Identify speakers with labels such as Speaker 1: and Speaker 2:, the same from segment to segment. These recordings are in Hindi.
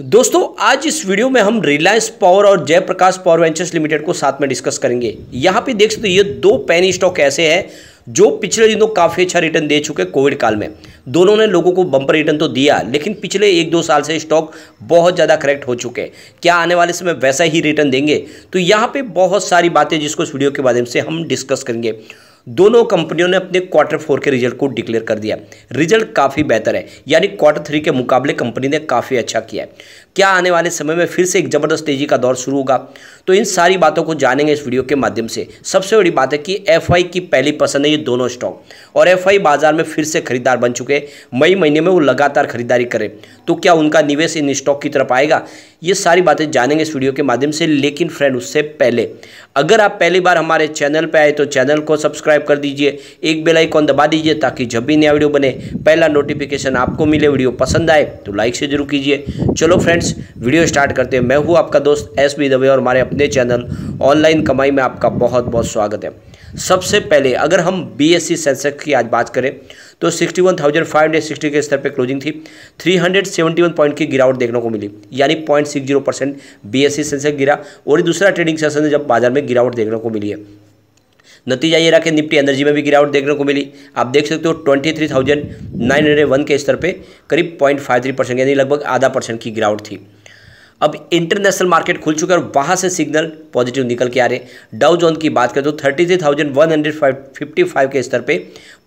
Speaker 1: दोस्तों आज इस वीडियो में हम रिलायंस पावर और जयप्रकाश पावर वेंचर्स लिमिटेड को साथ में डिस्कस करेंगे यहाँ पे देख सकते हो ये दो पैनी स्टॉक ऐसे हैं जो पिछले दिनों काफ़ी अच्छा रिटर्न दे चुके कोविड काल में दोनों ने लोगों को बम्पर रिटर्न तो दिया लेकिन पिछले एक दो साल से स्टॉक बहुत ज़्यादा करेक्ट हो चुके हैं क्या आने वाले समय वैसा ही रिटर्न देंगे तो यहाँ पर बहुत सारी बातें जिसको इस वीडियो के माध्यम से हम डिस्कस करेंगे दोनों कंपनियों ने अपने क्वार्टर फोर के रिजल्ट को डिक्लेयर कर दिया रिजल्ट काफ़ी बेहतर है यानी क्वार्टर थ्री के मुकाबले कंपनी ने काफ़ी अच्छा किया है क्या आने वाले समय में फिर से एक ज़बरदस्त तेजी का दौर शुरू होगा तो इन सारी बातों को जानेंगे इस वीडियो के माध्यम से सबसे बड़ी बात है कि एफ की पहली पसंद है ये दोनों स्टॉक और एफ बाजार में फिर से खरीदार बन चुके मई महीने में वो लगातार खरीदारी करें तो क्या उनका निवेश इन स्टॉक की तरफ आएगा ये सारी बातें जानेंगे इस वीडियो के माध्यम से लेकिन फ्रेंड उससे पहले अगर आप पहली बार हमारे चैनल पर आए तो चैनल को सब्सक्राइब कर दीजिए एक बेल आइकॉन दबा दीजिए ताकि जब भी नया वीडियो बने पहला नोटिफिकेशन आपको मिले वीडियो पसंद आए तो लाइक से जरूर कीजिए चलो फ्रेंड्स वीडियो स्टार्ट करते हैं मैं हूँ आपका दोस्त एस बी दवे और हमारे अपने चैनल ऑनलाइन कमाई में आपका बहुत बहुत स्वागत है सबसे पहले अगर हम बी एस सेंसेक्स की आज बात करें तो 61,560 के स्तर पर क्लोजिंग थी 371 पॉइंट की गिरावट देखने को मिली यानी point six zero percent B S Sensex गिरा और दूसरा ट्रेडिंग सेशन जब बाजार में गिरावट देखने को मिली है नतीजा ये रहा कि निफ्टी एनर्जी में भी गिरावट देखने को मिली आप देख सकते हो twenty three thousand nine hundred one के स्तर पे करीब पॉइंट फाइव थ्री परसेंट यानी लगभग आधा परसेंट की गिरावट थी अब इंटरनेशनल मार्केट खुल चुका है और वहाँ से सिग्नल पॉजिटिव निकल के आ रहे हैं डाउ जोन की बात करें तो thirty three thousand one hundred fifty five के स्तर पे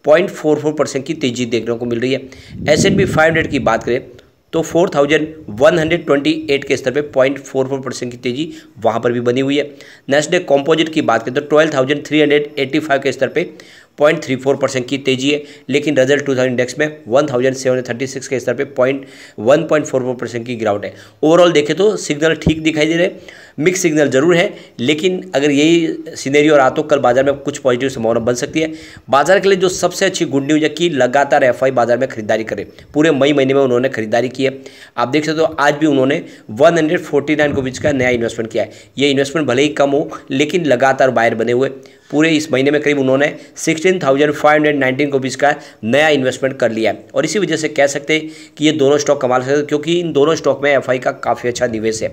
Speaker 1: पॉइंट फोर फोर परसेंट की तेजी देखने को मिल रही है S N B five hundred की बात करें तो four thousand one hundred twenty eight के स्तर पे पॉइंट फोर फोर परसेंट की तेजी वहाँ पर भी बनी हुई है नेक्स्ट डे कॉम्पोजिट की बात करें तो twelve thousand three hundred eighty five के स्तर पे पॉइंट थ्री फोर परसेंट की तेजी है लेकिन रिजल्ट टू थाउजेंड इंडेक्स में one thousand seven thirty six के स्तर पर point one point four four percent की गिरावट है ओवरऑल देखें तो सिग्नल ठीक दिखाई दे रहे मिक्स सिग्नल जरूर है लेकिन अगर यही सीनेरियो रहा तो कल बाजार में कुछ पॉजिटिव संभावना बन सकती है बाजार के लिए जो सबसे अच्छी गुड न्यूज है कि लगातार एफ बाजार में खरीदारी करें पूरे मई महीने में उन्होंने खरीदारी की है आप देख सकते हो तो आज भी उन्होंने वन हंड्रेड फोर्टी नाइन का नया इन्वेस्टमेंट किया है ये इन्वेस्टमेंट भले ही कम हो लेकिन लगातार बायर बने हुए पूरे इस महीने में करीब उन्होंने sixteen thousand five hundred nineteen rupees का नया इन्वेस्टमेंट कर लिया है और इसी वजह से कह सकते हैं कि ये दोनों स्टॉक कमाल सकते क्योंकि इन दोनों स्टॉक में एफ का काफ़ी अच्छा निवेश है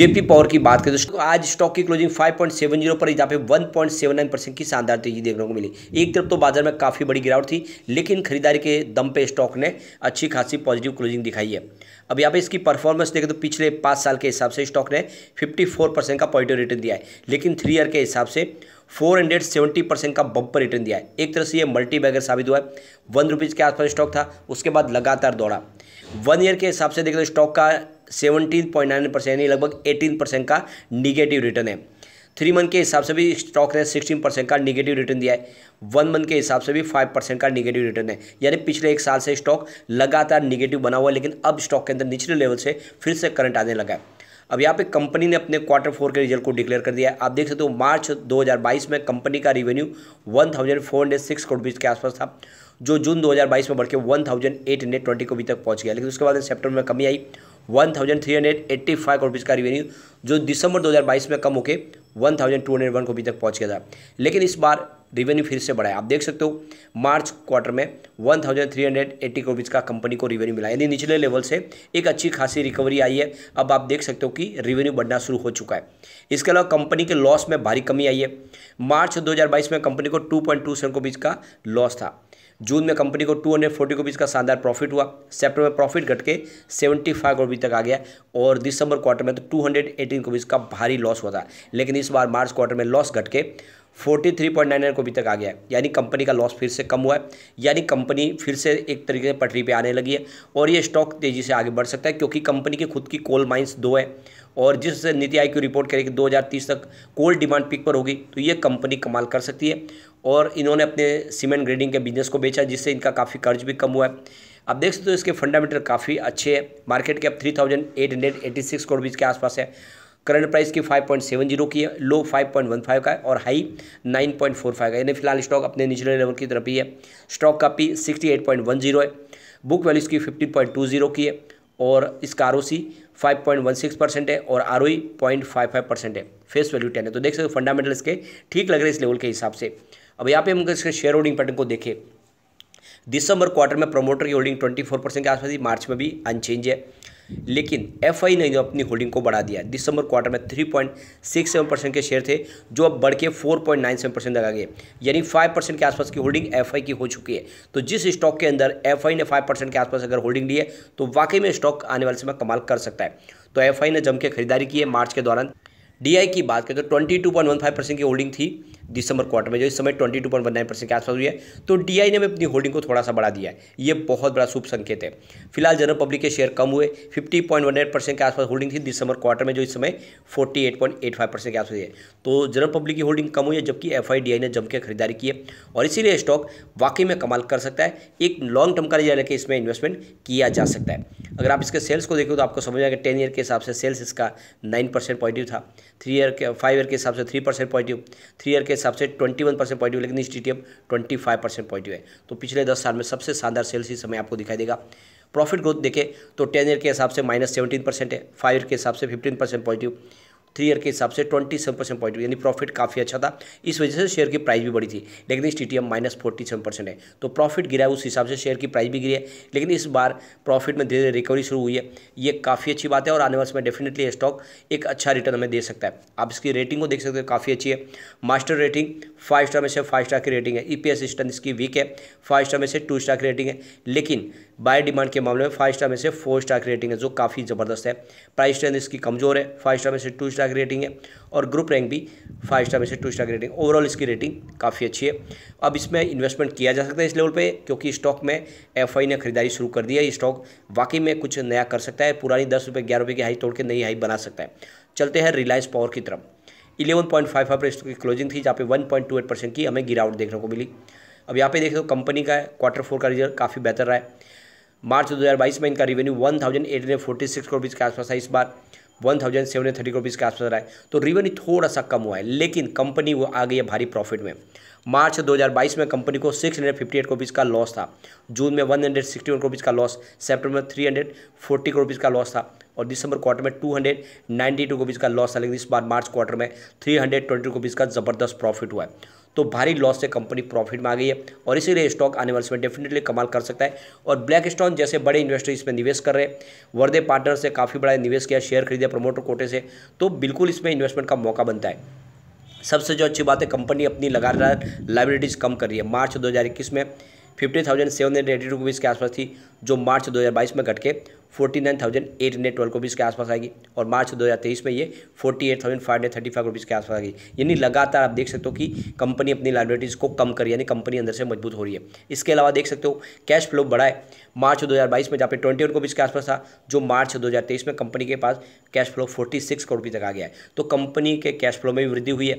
Speaker 1: जेपी पावर की बात करें तो आज स्टॉक की closing five point seven zero पर यहाँ पे one point seven nine percent की शानदार तेजी देखने को मिली एक तरफ तो बाजार में काफ़ी बड़ी गिरावट थी लेकिन खरीदारी के दम पे स्टॉक ने अच्छी खासी पॉजिटिव क्लोजिंग दिखाई है अब यहाँ पे इसकी परफॉर्मेंस देखें तो पिछले पाँच साल के हिसाब से स्टॉक ने 54 परसेंट का पॉजिटिव रिटर्न दिया है लेकिन थ्री ईयर के हिसाब से 470 परसेंट का बम्पर रिटर्न दिया है एक तरह से ये मल्टी बैगर साबित हुआ है वन रुपीज़ के आसपास स्टॉक था उसके बाद लगातार दौड़ा वन ईयर के हिसाब से देखें तो स्टॉक का सेवनटीन पॉइंट नाइन परसेंट यानी लगभग एटीन परसेंट का निगेटिव रिटर्न है थ्री मंथ के हिसाब से भी स्टॉक ने सिक्सटीन परसेंट का निगेटिव रिटर्न दिया है वन मंथ के हिसाब से भी फाइव परसेंट का निगेटिव रिटर्न है यानी पिछले एक साल से स्टॉक लगातार निगेटिव बना हुआ है लेकिन अब स्टॉक के अंदर निचले लेवल से फिर से करंट आने लगा है अब यहाँ पे कंपनी ने अपने क्वार्टर फोर के रिजल्ट को डिक्लेयर कर दिया है आप देख सकते हो मार्च 2022 में कंपनी का रेवेन्यू 1406 करोड़ रुपीज़ के आसपास था जो जून 2022 में बढ़ के वन को रुपये तक पहुँच गया लेकिन उसके बाद सेप्टेम्बर में कमी आई 1385 करोड़ रुपीज़ का रेवेन्यू जो दिसंबर दो में कम होकर one thousand two hundred one तक पहुँच गया था लेकिन इस बार रिवेन्यू फिर से बढ़ाया आप देख सकते हो मार्च क्वार्टर में one thousand three hundred eighty crore का कंपनी को रिवेन्यू मिला यानी निचले लेवल से एक अच्छी खासी रिकवरी आई है अब आप देख सकते हो कि रिवेन्यू बढ़ना शुरू हो चुका है इसके अलावा कंपनी के लॉस में भारी कमी आई है मार्च 2022 में कंपनी को two point two seven crore का लॉस था जून में कंपनी को टू हंड्रेड फोर्टी रुपीज़ का शानदार प्रॉफिट हुआ सेप्टेम्बर में प्रॉफिट घट के सेवेंटी फाइव रुपीज़ तक आ गया और दिसंबर क्वार्टर में तो टू हंड्रेड एटीन रुपीज़ का भारी लॉस हुआ था लेकिन इस बार मार्च क्वार्टर में लॉस घट के forty three point nine nine अभी तक आ गया है यानी कंपनी का लॉस फिर से कम हुआ है यानी कंपनी फिर से एक तरीके से पटरी पे आने लगी है और ये स्टॉक तेज़ी से आगे बढ़ सकता है क्योंकि कंपनी की खुद की कोल माइंस दो है और जिस नीति आयोग की रिपोर्ट करेगी 2030 तक कोल डिमांड पिक पर होगी तो ये कंपनी कमाल कर सकती है और इन्होंने अपने सीमेंट ग्रेडिंग के बिजनेस को बेचा जिससे इनका काफ़ी कर्ज भी कम हुआ है अब देख सकते हो तो इसके फंडामेंटल काफ़ी अच्छे हैं मार्केट के अब three thousand eight hundred eighty six crore बीच के आसपास है करंट प्राइस की 5.70 की है लो 5.15 का है और हाई 9.45 का यानी फिलहाल स्टॉक अपने निचले लेवल की तरफ ही है स्टॉक का पी 68.10 है बुक वैल्यू इसकी 15.20 की है और इसका R O C five point one six percent है और R O point five five percent है फेस वैल्यू टेन है तो देख सकते हो फंडामेंटल इसके ठीक लग रहे हैं इस लेवल के हिसाब से अब यहाँ पे हम इसके शेयर होल्डिंग पैटर्न को देखें दिसंबर क्वार्टर में प्रमोटर की होल्डिंग ट्वेंटी फोर परसेंट के आसपास थी मार्च में भी अनचेंज है लेकिन एफ ने जो अपनी होल्डिंग को बढ़ा दिया दिसंबर क्वार्टर में three point six seven percent के शेयर थे जो अब बढ़ के four point nine seven percent लगा गए यानी फाइव परसेंट के आसपास की होल्डिंग एफ की हो चुकी है तो जिस स्टॉक के अंदर एफ ने फाइव परसेंट के आसपास अगर होल्डिंग ली है तो वाकई में स्टॉक आने वाले समय कमाल कर सकता है तो एफ ने जम के खरीदारी की है मार्च के दौरान डीआई की बात करें तो 22.15 परसेंट की होल्डिंग थी दिसंबर क्वार्टर में जो इस समय twenty two point one nine percent के आसपास हुई है तो डीआई ने भी अपनी होल्डिंग को थोड़ा सा बढ़ा दिया है ये बहुत बड़ा शुभ संकेत है फिलहाल जनरल पब्लिक के शेयर कम हुए fifty point one eight percent के आसपास होल्डिंग थी दिसंबर क्वार्टर में जो इस समय forty eight point eight five percent के आसपास हुई है तो जनरल पब्लिक की होल्डिंग कम हुई है जबकि एफ आई डी आई ने जम के खरीदारी की है और इसीलिए स्टॉक वाकई में कमाल कर सकता है एक लॉन्ग टर्म का लेकर इसमें इन्वेस्टमेंट किया जा सकता है अगर आप इसके सेल्स को देखो तो आपको समझ आएगा टेन ईयर के हिसाब से सेल्स इसका नाइन परसेंट पॉजिटिव था थ्री ईयर के फाइव ईयर के हिसाब से three percent positive three year के हिसाब से 21 परसेंट पॉजिटिव लेकिन इस T T twenty five percent positive है तो पिछले दस साल में सबसे शानदार सेल्स इस समय आपको दिखाई देगा प्रॉफिट ग्रोथ देखें तो टेन ईयर के हिसाब से माइनस सेवेंटीन परसेंट है फाइव ईयर के हिसाब से fifteen percent positive three year के हिसाब से ट्वेंटी सेवन परसेंट पॉइंट यानी प्रॉफिट काफ़ी अच्छा था इस वजह से शेयर की प्राइस भी बढ़ी थी लेकिन इस T T M minus forty seven percent है तो प्रॉफिट गिरा है उस हिसाब से शेयर की प्राइस भी गिरी है लेकिन इस बार प्रॉफिट में धीरे धीरे रिकवरी शुरू हुई है ये काफ़ी अच्छी बात है और आने वाले समय डेफिनेटली ये स्टॉक एक अच्छा रिटर्न हमें दे सकता है आप इसकी रेटिंग को देख सकते हो काफ़ी अच्छी है मास्टर रेटिंग फाइव स्टार में से फाइव स्टार की रेटिंग है ई पी एस सिस्टम इसकी वीक है फाइव स्टार में से टू स्टार की रेटिंग है लेकिन बाय डिमांड के मामले में फाइव स्टार में से फोर स्टार की रेटिंग है जो काफ़ी ज़बरदस्त है प्राइस ट्रेंड इसकी कमज़ोर है फाइव स्टार में से टू स्टार की रेटिंग है और ग्रुप रैंक भी फाइव स्टार में से टू स्टार की रेटिंग ओवरऑल इसकी रेटिंग काफ़ी अच्छी है अब इसमें इन्वेस्टमेंट किया जा सकता है इस लेवल पे क्योंकि स्टॉक में एफ ने खरीदारी शुरू कर दी है स्टॉक वाकई में कुछ नया कर सकता है पुरानी दस रुपये ग्यारह की हाई तोड़ के नई हाई बना सकता है चलते हैं रिलायंस पावर की तरफ eleven point five five percent की क्लोजिंग थी जहाँ पे one point two eight percent की हमें गिरावट देखने को मिली अब यहाँ पे देखो तो कंपनी का क्वार्टर फोर का रिजल्ट काफ़ी बेहतर रहा है मार्च 2022 में इनका रेवेन्यू वन थाउजेंड 1846 करोड़ रुपीज़ के आसपास है इस बार one thousand seven hundred thirty rupees के आसपास रहा है तो रिवेन्यू थोड़ा सा कम हुआ है लेकिन कंपनी वो आ गई है भारी प्रॉफिट में मार्च 2022 में कंपनी को 658 हंड्रेड रुपीज़ का लॉस था जून में 161 हंड्रेड सिक्सटी रुपीज़ का लॉस सेप्टेम्बर में 340 हंड्रेड फोर्टी रुपीज़ का लॉस था और दिसंबर क्वार्टर में 292 हंड्रेड नाइन्टी टू रुपीज़ का लॉस था लेकिन इस बार मार्च क्वार्टर में थ्री हंड्रेड ट्वेंटी रुपीज़ का ज़बरदस्त प्रॉफिट हुआ है तो भारी लॉस से कंपनी प्रॉफिट में आ गई है और इसीलिए स्टॉक आने वाले समय डेफिनेटली कमाल कर सकता है और ब्लैक स्टॉन जैसे बड़े इन्वेस्टर इसमें निवेश कर रहे हैं वर्दे पार्टनर से काफ़ी बड़ा निवेश किया शेयर खरीदा प्रमोटर कोटे से तो बिल्कुल इसमें इन्वेस्टमेंट का मौका बनता है सबसे जो अच्छी बात है कंपनी अपनी लगातार लाइबिलिटीज़ कम कर रही है मार्च दो में fifty thousand seven hundred eighty rupees के आसपास थी जो मार्च 2022 में घट के forty nine thousand eight hundred के आसपास आएगी और मार्च दो हज़ार तेईस में ये forty eight thousand five hundred thirty five के आसपास आएगी यानी लगातार आप देख सकते हो कि कंपनी अपनी लाइब्रेटीज़ को कम करिए यानी कंपनी अंदर से मजबूत हो रही है इसके अलावा देख सकते हो कैश फ्लो बढ़ा है मार्च दो हज़ार बाईस में जहाँ पे ट्वेंटी वन करोड़ के आसपास था जो मार्च दो हज़ार तेईस में कंपनी के पास cash flow forty six crore रुपये तक आ गया है तो कंपनी के कैश फ्लो में भी वृद्धि हुई है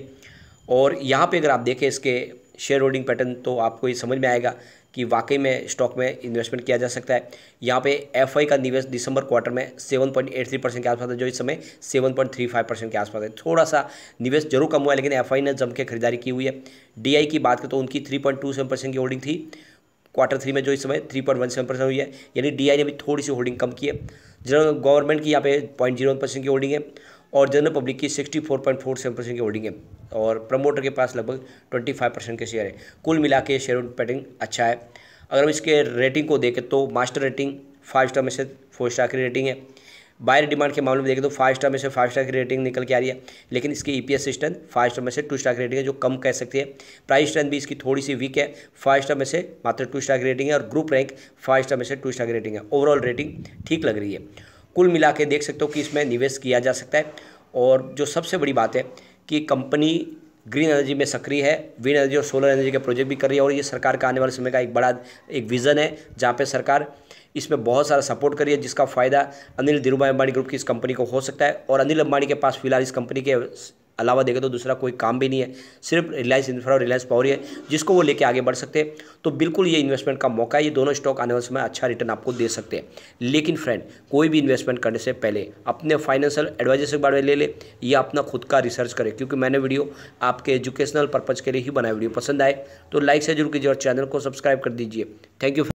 Speaker 1: और यहाँ पर अगर आप देखें इसके शेयर होल्डिंग पैटर्न तो आपको ये समझ में आएगा कि वाकई में स्टॉक में इन्वेस्टमेंट किया जा सकता है यहाँ पे एफ का निवेश दिसंबर क्वार्टर में 7.83 परसेंट के आसपास है जो इस समय 7.35 परसेंट के आसपास है थोड़ा सा निवेश जरूर कम हुआ है लेकिन एफ ने जम के खरीदारी की हुई है डी की बात करें तो उनकी थ्री परसेंट की होल्डिंग थी क्वार्टर थ्री में जो इस समय three point one seven percent हुई है यानी डी ने भी थोड़ी सी होल्डिंग कम की है जनरल गवर्नमेंट की यहाँ पे पॉइंट जीरो परसेंट की होल्डिंग है और जनरल पब्लिक की 64.47 परसेंट की होल्डिंग है और प्रमोटर के पास लगभग 25 परसेंट के शेयर है कुल मिला के शेयर पैटिंग अच्छा है अगर हम इसके रेटिंग को देखें तो मास्टर रेटिंग फाइव स्टार में से फोर स्टार की रेटिंग है बायर डिमांड के मामले में देखें तो फाइव स्टार में से फाइव स्टार की रेटिंग निकल के आ रही है लेकिन इसकी E P S strength five star में से टू स्टार की रेटिंग है जो कम कह सकती है प्राइस स्ट्रेंथ भी इसकी थोड़ी सी वीक है फाइव स्टार में से मात्र टू स्टार की रेटिंग है और ग्रुप रैंक फाइव स्टार में से टू स्टार की रेटिंग है ओवरऑल रेटिंग ठीक लग रही है कुल मिला के देख सकते हो कि इसमें निवेश किया जा सकता है और जो सबसे बड़ी बात है कि कंपनी ग्रीन एनर्जी में सक्रिय है विन एनर्जी और सोलर एनर्जी के प्रोजेक्ट भी कर रही है और ये सरकार का आने वाले समय का एक बड़ा एक विज़न है जहाँ पे सरकार इसमें बहुत सारा सपोर्ट करी है जिसका फ़ायदा अनिल धीरूभा अंबानी ग्रुप की इस कंपनी को हो सकता है और अनिल अंबानी के पास फिलहाल इस कंपनी के अलावा देखें तो दूसरा कोई काम भी नहीं है सिर्फ रिलायंस इंफ्रा और रिलायंस पावर ही है जिसको वो लेके आगे बढ़ सकते हैं तो बिल्कुल ये इन्वेस्टमेंट का मौका है ये दोनों स्टॉक आने वाले समय अच्छा रिटर्न आपको दे सकते हैं लेकिन फ्रेंड कोई भी इन्वेस्टमेंट करने से पहले अपने फाइनेंशियल एडवाइजर से बारे में ले ले या अपना खुद का रिसर्च करें क्योंकि मैंने वीडियो आपके एजुकेशनल पर्पज़ के लिए ही बनाया वीडियो पसंद आए तो लाइक से जरूर कीजिए और चैनल को सब्सक्राइब कर दीजिए थैंक यू